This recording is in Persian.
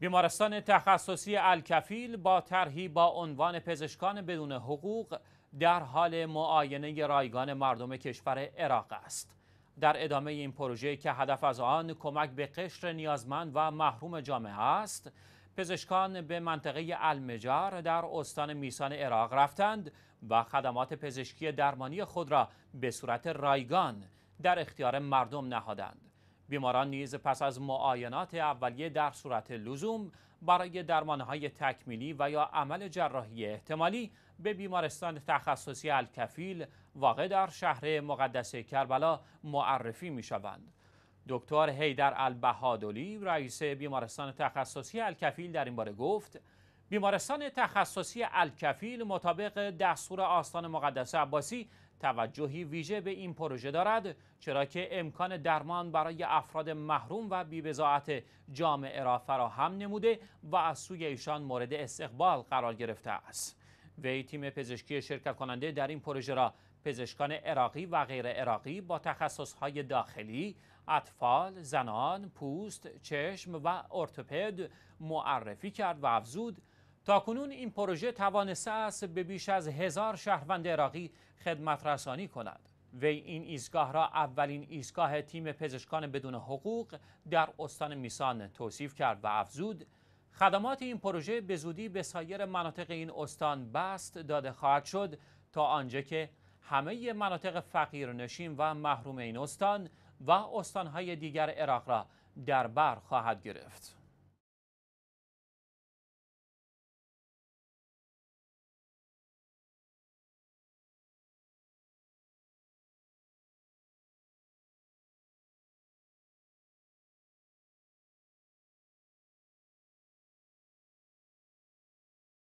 بیمارستان تخصصی الکفیل با طرحی با عنوان پزشکان بدون حقوق در حال معاینه رایگان مردم کشور عراق است. در ادامه این پروژه که هدف از آن کمک به قشر نیازمند و محروم جامعه است، پزشکان به منطقه المجار در استان میسان عراق رفتند و خدمات پزشکی درمانی خود را به صورت رایگان در اختیار مردم نهادند. بیماران نیز پس از معاینات اولیه در صورت لزوم برای درمانهای تکمیلی و یا عمل جراحی احتمالی به بیمارستان تخصصی الکفیل واقع در شهر مقدس کربلا معرفی می شوند. دکتر حیدر البهادولی رئیس بیمارستان تخصصی الکفیل در این باره گفت بیمارستان تخصصی الکفیل مطابق دستور آستان مقدس عباسی توجهی ویژه به این پروژه دارد چرا که امکان درمان برای افراد محروم و بیبزاعت جامعه را فراهم نموده و از سوی ایشان مورد استقبال قرار گرفته است وی تیم پزشکی شرکت کننده در این پروژه را پزشکان عراقی و غیر عراقی با تخصصهای داخلی، اطفال، زنان، پوست، چشم و ارتوپد معرفی کرد و افزود کنون این پروژه توانسته است به بیش از هزار شهروند عراقی خدمت رسانی کند. وی این ایستگاه را اولین ایستگاه تیم پزشکان بدون حقوق در استان میسان توصیف کرد و افزود خدمات این پروژه به زودی به سایر مناطق این استان بست داده خواهد شد تا آنجا که همه مناطق فقیر نشین و محروم این استان و استانهای دیگر عراق را در بر خواهد گرفت.